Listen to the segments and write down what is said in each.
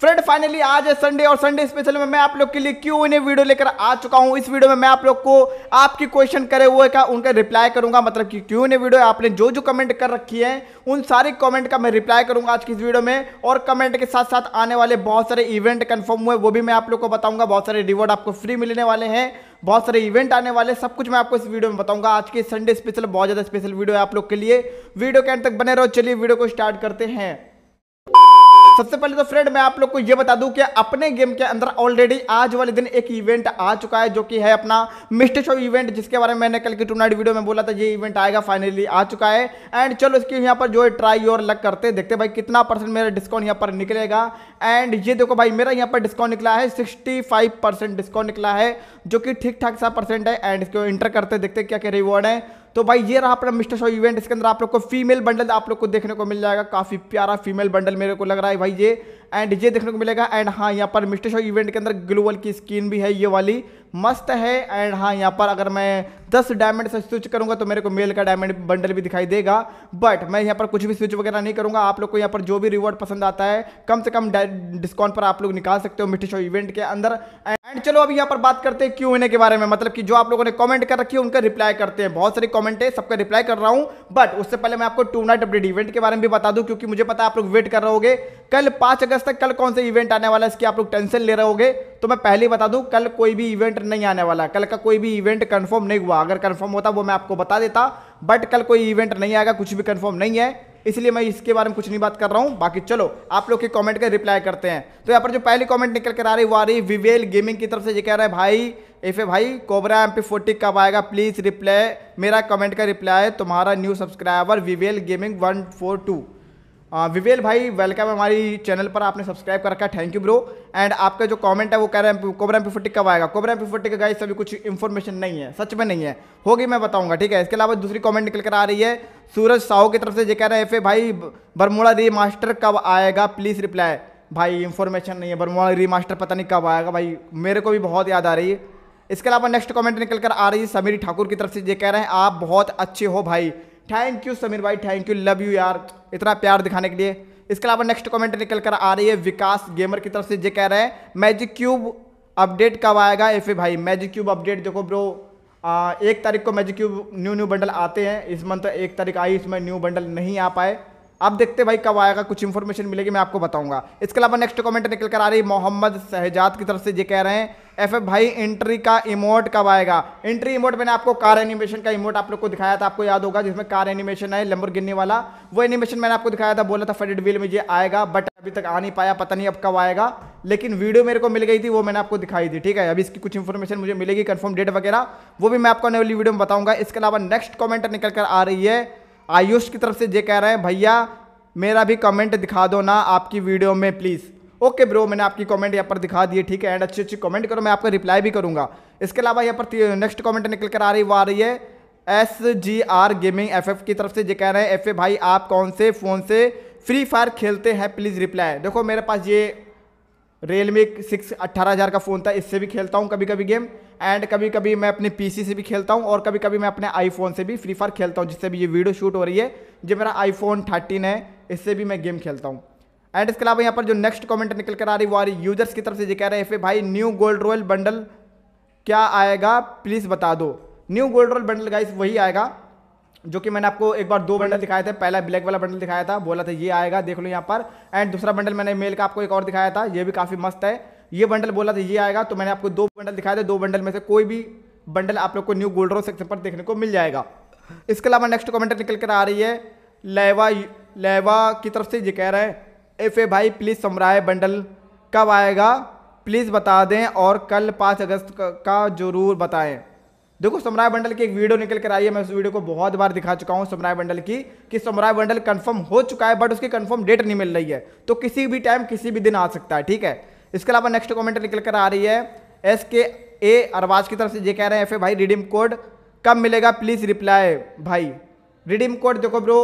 friend finally आज है Sunday और संडे स्पेशल में मैं आप लोग के लिए क्यों इन्हें वीडियो लेकर आ चुका हूं इस वीडियो में मैं आप लोग को आपकी क्वेश्चन करे हुए का उनका रिप्लाई करूंगा मतलब कि क्यों इन्हें वीडियो आपने जो जो कमेंट कर रखी है उन सारे कमेंट का मैं रिप्लाई करूंगा आज की इस वीडियो में और कमेंट के साथ साथ आने वाले बहुत सारे इवेंट कन्फर्म हुए वो भी मैं आप लोग को बताऊंगा बहुत सारे रिवॉर्ड आपको फ्री मिलने वाले हैं बहुत सारे इवेंट आने वाले सब कुछ मैं आपको इस वीडियो में बताऊंगा आज के संडे स्पेशल बहुत ज़्यादा स्पेशल वीडियो है आप लोग के लिए वीडियो के एंड तक बने रहो चलिए वीडियो को स्टार्ट करते हैं सबसे पहले तो फ्रेंड मैं आप लोग को ये बता दूं कि अपने गेम के अंदर ऑलरेडी आज वाले दिन एक इवेंट आ चुका है जो कि है अपना मिस्टर शो इवेंट जिसके बारे में मैंने कल की टूनाइट वीडियो में बोला था ये इवेंट आएगा फाइनली आ चुका है एंड चलो इसकी यहाँ पर जो है ट्राई और लग करते देखते भाई कितना परसेंट मेरा डिस्काउंट यहाँ पर निकलेगा एंड ये देखो भाई मेरा यहाँ पर डिस्काउंट निकला है सिक्सटी डिस्काउंट निकला है जो कि ठीक ठाक सा परसेंट है एंड इसको इंटर करते देखते क्या क्या रिवॉर्ड है तो भाई ये रहा अपना मिस्टर शो इवेंट इसके अंदर आप लोग को फीमेल बंडल आप लोग को देखने को मिल जाएगा काफ़ी प्यारा फीमेल बंडल मेरे को लग रहा है भाई ये एंड ये देखने को मिलेगा एंड हाँ यहाँ पर मिस्टर शो इवेंट के अंदर ग्लोबल की स्किन भी है ये वाली मस्त है एंड हाँ यहाँ पर अगर मैं दस डायमंड से स्विच करूंगा तो मेरे को मेल का डायमंड बंडल भी दिखाई देगा बट मैं यहाँ पर कुछ भी स्विच वगैरह नहीं करूंगा आप लोग को यहाँ पर जो भी रिवॉर्ड पसंद आता है कम से कम डिस्काउंट पर आप लोग निकाल सकते हो मिस्टर शो इवेंट के अंदर एंड चलो अभी यहाँ पर बात करते हैं क्यों होने के बारे में मतलब कि जो आप लोगों ने कमेंट कर रखी है उनका रिप्लाई करते हैं बहुत सारी कमेंट है सबका रिप्लाई कर रहा हूँ बट उससे पहले मैं आपको टू नाइट अपडेट इवेंट के बारे में भी बता दूँ क्योंकि मुझे पता आप लोग वेट कर रहोगे कल पाँच अगस्त तक कल कौन सा इवेंट आने वाला है इसकी आप लोग टेंशन ले रहे तो मैं पहले ही बता दूं कल कोई भी इवेंट नहीं आने वाला कल का कोई भी इवेंट कन्फर्म नहीं हुआ अगर कन्फर्म होता वो मैं आपको बता देता बट कल कोई इवेंट नहीं आएगा कुछ भी कन्फर्म नहीं है इसलिए मैं इसके बारे में कुछ नहीं बात कर रहा हूँ बाकी चलो आप लोग के कमेंट का रिप्लाई करते हैं तो यहाँ पर जो पहली कमेंट निकल कर आ रही वो आ रही विवेल गेमिंग की तरफ से ये कह रहा है भाई एफे भाई कोबरा एम पी फोर्टी कब आएगा प्लीज़ रिप्लाई मेरा कमेंट का रिप्लाई है तुम्हारा न्यू सब्सक्राइबर विवेल गेमिंग वन फोर टू विवेल भाई वेलकम हमारी चैनल पर आपने सब्सक्राइब कर रखा है थैंक यू ब्रो एंड आपका जो कमेंट है वो कह रहे हैं कोबरा एम पी कब आएगा कोबरा एम पी का गाइस अभी कुछ इन्फॉर्मेशन नहीं है सच में नहीं है होगी मैं बताऊंगा ठीक है इसके अलावा दूसरी कमेंट निकल कर आ रही है सूरज साहू की तरफ से ये कह रहे हैं एफ भाई बरमोड़ा री मास्टर कब आएगा प्लीज़ रिप्लाई भाई इंफॉर्मेशन नहीं है बरमोड़ा री मास्टर पता नहीं कब आएगा भाई मेरे को भी बहुत याद आ रही है इसके अलावा नेक्स्ट कमेंट निकल कर आ रही है समीर ठाकुर की तरफ से ये कह रहे हैं आप बहुत अच्छे हो भाई थैंक यू समीर भाई थैंक यू लव यू यार इतना प्यार दिखाने के लिए इसके अलावा नेक्स्ट कमेंट निकल कर आ रही है विकास गेमर की तरफ से ये कह रहे हैं मैजिक क्यूब अपडेट कब आएगा एफ भाई मैजिक क्यूब अपडेट देखो ब्रो आ, एक तारीख को magic cube new new bundle आते हैं इस मंथ एक तारीख आई इसमें न्यू बंडल नहीं आ पाए अब देखते भाई कब आएगा कुछ इन्फॉर्मेशन मिलेगी मैं आपको बताऊंगा इसके अलावा नेक्स्ट कमेंट निकल कर आ रही मोहम्मद शहजाद की तरफ से ये कह रहे हैं एफ एफ भाई एंट्री का इमोट कब आएगा एंट्री इमोट मैंने आपको कार एनिमेशन का इमोट आप लोग को दिखाया था आपको याद होगा जिसमें कार एनिमेशन है लंबर गिनने वाला वो एनिमेशन मैंने आपको दिखाया था बोला था फेडेड व्हील में ये आएगा बट अभी तक आ नहीं पाया पता नहीं अब कब आएगा लेकिन वीडियो मेरे को मिल गई थी वो मैंने आपको दिखाई थी ठीक है अभी इसकी कुछ इन्फॉर्मेशन मुझे मिलेगी कन्फर्म डेट वगैरह वो भी मैं आपको नई वीडियो में बताऊंगा इसके अलावा नेक्स्ट कॉमेंट निकल कर आ रही है आयुष की तरफ से ये कह रहे हैं भैया मेरा भी कमेंट दिखा दो ना आपकी वीडियो में प्लीज़ ओके ब्रो मैंने आपकी कमेंट यहाँ पर दिखा दी ठीक है एंड अच्छी अच्छी कमेंट करो मैं आपका रिप्लाई भी करूँगा इसके अलावा यहाँ पर नेक्स्ट कमेंट निकल कर आ रही वो आ रही है S G R gaming F F की तरफ से ये कह रहे हैं एफ ए भाई आप कौन से फ़ोन से फ्री फायर खेलते हैं प्लीज़ रिप्लाई देखो मेरे पास ये रियलमी सिक्स अट्ठारह हज़ार का फ़ोन था इससे भी खेलता हूँ कभी कभी गेम एंड कभी कभी मैं अपने पीसी से भी खेलता हूँ और कभी कभी मैं अपने आईफोन से भी फ्री फायर खेलता हूँ जिससे भी ये वीडियो शूट हो रही है जो मेरा आईफोन थर्टीन है इससे भी मैं गेम खेलता हूँ एंड इसके अलावा यहाँ पर जो नेक्स्ट कमेंट निकल कर आ रही वो आ रही यूजर्स की तरफ से ये कह रहे हैं भाई न्यू गोल्ड रॉयल बंडल क्या आएगा प्लीज़ बता दो new gold royal bundle guys वही आएगा जो कि मैंने आपको एक बार दो बंडल दिखाए थे पहला ब्लैक वाला बंडल दिखाया था बोला था ये आएगा देख लो यहाँ पर एंड दूसरा बंडल मैंने मेल का आपको एक और दिखाया था ये भी काफ़ी मस्त है ये बंडल बोला था ये आएगा तो मैंने आपको दो बंडल दिखाया था दो बंडल में से कोई भी बंडल आप लोग को न्यू गोल्ड गोल्डरो सेक्शन पर देखने को मिल जाएगा इसके अलावा नेक्स्ट कमेंटर निकल कर आ रही है लेवा लेवा की तरफ से ये कह रहे हैं एफ ए भाई प्लीज़ समराय बंडल कब आएगा प्लीज़ बता दें और कल पाँच अगस्त का ज़रूर बताएं देखो समराय बंडल की एक वीडियो निकल कर आई है मैं उस वीडियो को बहुत बार दिखा चुका हूँ समराय बंडल की कि समराय बंडल कंफर्म हो चुका है बट उसकी कंफर्म डेट नहीं मिल रही है तो किसी भी टाइम किसी भी दिन आ सकता है ठीक है इसके अलावा नेक्स्ट कमेंट निकल कर आ रही है एस के ए अरवाज की तरफ से ये कह रहे हैं एफ भाई रिडीम कोड कब मिलेगा प्लीज़ रिप्लाई भाई रिडीम कोड देखो ब्रो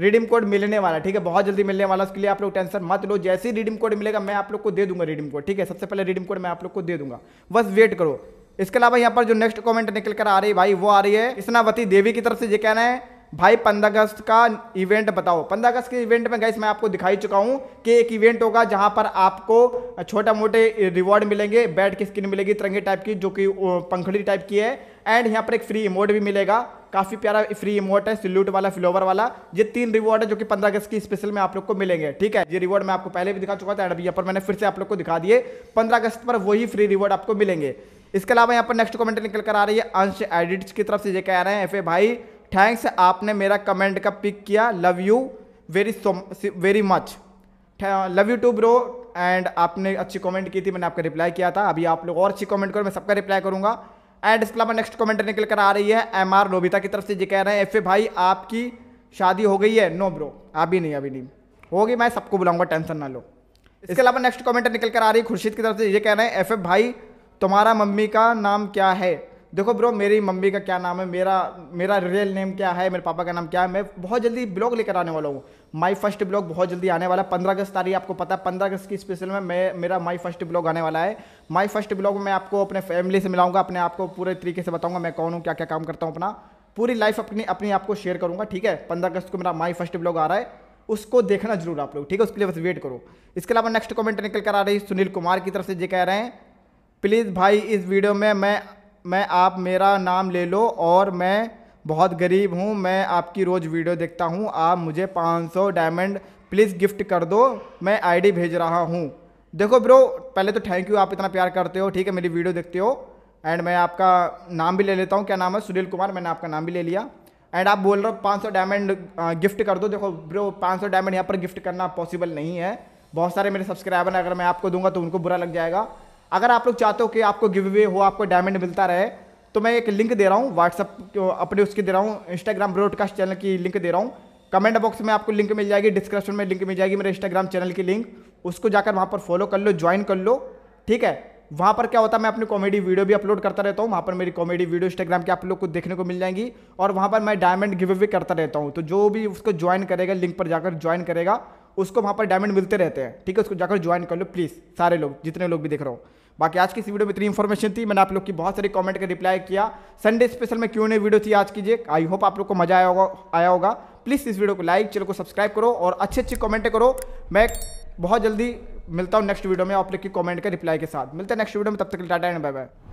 रिडीम कोड मिलने वाला ठीक है बहुत जल्दी मिलने वाला उसके लिए आप लोग टेंशन मत लो जैसे ही रिडीम कोड मिलेगा मैं आप लोग को दे दूंगा रिडीम कोड ठीक है सबसे पहले रिडीम कोड मैं आप लोग को दे दूंगा बस वेट करो इसके अलावा यहाँ पर जो नेक्स्ट कमेंट निकल कर आ रही है भाई वो आ रही है इसनावती देवी की तरफ से ये कहना है भाई पंद्रह अगस्त का इवेंट बताओ पंद्रह अगस्त के इवेंट में गैस मैं आपको दिखाई चुका हूं कि एक इवेंट होगा जहां पर आपको छोटा मोटे रिवॉर्ड मिलेंगे बैट की स्किन मिलेगी तिरंगे टाइप की जो कि पंखड़ी टाइप की है एंड यहाँ पर एक फ्री इमोट भी मिलेगा काफ़ी प्यारा फ्री इमोट है सिल्यूट वाला फ्लोवर वाला ये तीन रिवॉर्ड है जो कि पंद्रह अगस्त की स्पेशल में आप लोग को मिलेंगे ठीक है ये रिवॉर्ड मैं आपको पहले भी दिखा चुका था एंड यहाँ पर मैंने फिर से आप लोग को दिखा दिए पंद्रह अगस्त पर वही फ्री रिवॉर्ड आपको मिलेंगे इसके अलावा यहाँ पर नेक्स्ट कमेंट निकल कर आ रही है अंश एडिट्स की तरफ से ये कह रहे हैं एफ भाई थैंक्स आपने मेरा कमेंट का पिक किया love you very so very much love you too bro and आपने अच्छी कमेंट की थी मैंने आपका रिप्लाई किया था अभी आप लोग और अच्छी कमेंट करो मैं सबका रिप्लाई करूँगा एंड इसके अलावा नेक्स्ट कमेंट निकल कर आ रही है एम आर नोबिता की तरफ से जी कह रहे हैं एफ ए भाई आपकी शादी हो गई है नो ब्रो अभी नहीं अभी नहीं होगी मैं सबको बुलाऊंगा टेंशन ना लो इसके अलावा नेक्स्ट कमेंट निकल कर आ रही है खुर्शीद की तरफ से ये कह रहे हैं एफ ए भाई तुम्हारा मम्मी का नाम क्या है देखो ब्रो मेरी मम्मी का क्या नाम है मेरा मेरा रियल नेम क्या है मेरे पापा का नाम क्या है मैं बहुत जल्दी ब्लॉग लेकर आने वाला हूँ माई फर्स्ट ब्लॉग बहुत जल्दी आने वाला है पंद्रह अगस्त तारीख आपको पता है पंद्रह अगस्त की स्पेशल में मैं मेरा माई फर्स्ट ब्लॉग आने वाला है माई फर्स्ट ब्लॉग में आपको अपने फैमिली से मिलाऊंगा अपने आप को पूरे तरीके से बताऊंगा मैं कौन हूँ क्या क्या काम करता हूँ अपना पूरी लाइफ अपनी अपनी आपको शेयर करूँगा ठीक है पंद्रह अगस्त को मेरा माई फर्स्ट ब्लॉग आ रहा है उसको देखना जरूर आप लोग ठीक है उसके लिए बस वेट करो इसके अलावा नेक्स्ट कमेंट निकल कर आ रही सुनील कुमार की तरफ से ये कह रहे हैं प्लीज़ भाई इस वीडियो में मैं मैं आप मेरा नाम ले लो और मैं बहुत गरीब हूँ मैं आपकी रोज़ वीडियो देखता हूँ आप मुझे 500 डायमंड प्लीज़ गिफ्ट कर दो मैं आईडी भेज रहा हूँ देखो ब्रो पहले तो थैंक यू आप इतना प्यार करते हो ठीक है मेरी वीडियो देखते हो एंड मैं आपका नाम भी ले लेता हूँ क्या नाम है सुनील कुमार मैंने आपका नाम भी ले लिया एंड आप बोल रहे हो पाँच डायमंड गिफ्ट कर दो देखो ब्रो पाँच डायमंड यहाँ पर गिफ्ट करना पॉसिबल नहीं है बहुत सारे मेरे सब्सक्राइबर अगर मैं आपको दूंगा तो उनको बुरा लग जाएगा अगर आप लोग चाहते हो कि आपको गिव अवे हो आपको डायमंड मिलता रहे तो मैं एक लिंक दे रहा हूँ व्हाट्सअप अपने उसकी दे रहा हूँ इंस्टाग्राम ब्रॉडकास्ट चैनल की लिंक दे रहा हूँ कमेंट बॉक्स में आपको लिंक मिल जाएगी डिस्क्रिप्शन में लिंक मिल जाएगी मेरे इंस्टाग्राम चैनल की लिंक उसको जाकर वहाँ पर फॉलो कर लो ज्वाइन कर लो ठीक है वहाँ पर क्या होता है मैं अपनी कॉमेडी वीडियो भी अपलोड करता रहता हूँ वहाँ पर मेरी कॉमेडी वीडियो इंस्टाग्राम के आप लोग को देखने को मिल जाएंगी और वहाँ पर मैं डायमंड गिव अवे करता रहता हूँ तो जो भी उसको ज्वाइन करेगा लिंक पर जाकर ज्वाइन करेगा उसको वहाँ पर डायमंड मिलते रहते हैं ठीक है उसको जाकर ज्वाइन कर लो प्लीज़ सारे लोग जितने लोग भी देख रहे हो बाकी आज की इस वीडियो में इतनी इन्फॉर्मेशन थी मैंने आप लोग की बहुत सारी कमेंट का रिप्लाई किया संडे स्पेशल में क्यों नहीं वीडियो थी आज कीजिए आई होप आप लोग को मजा आया होगा आया होगा प्लीज़ इस वीडियो को लाइक चैनल को सब्सक्राइब करो और अच्छे अच्छे कॉमेंट करो मैं बहुत जल्दी मिलता हूँ नेक्स्ट वीडियो में आप लोग की कॉमेंट का रिप्लाई के साथ मिलता है नेक्स्ट वीडियो में तब तक टाटा एंड बाय बाय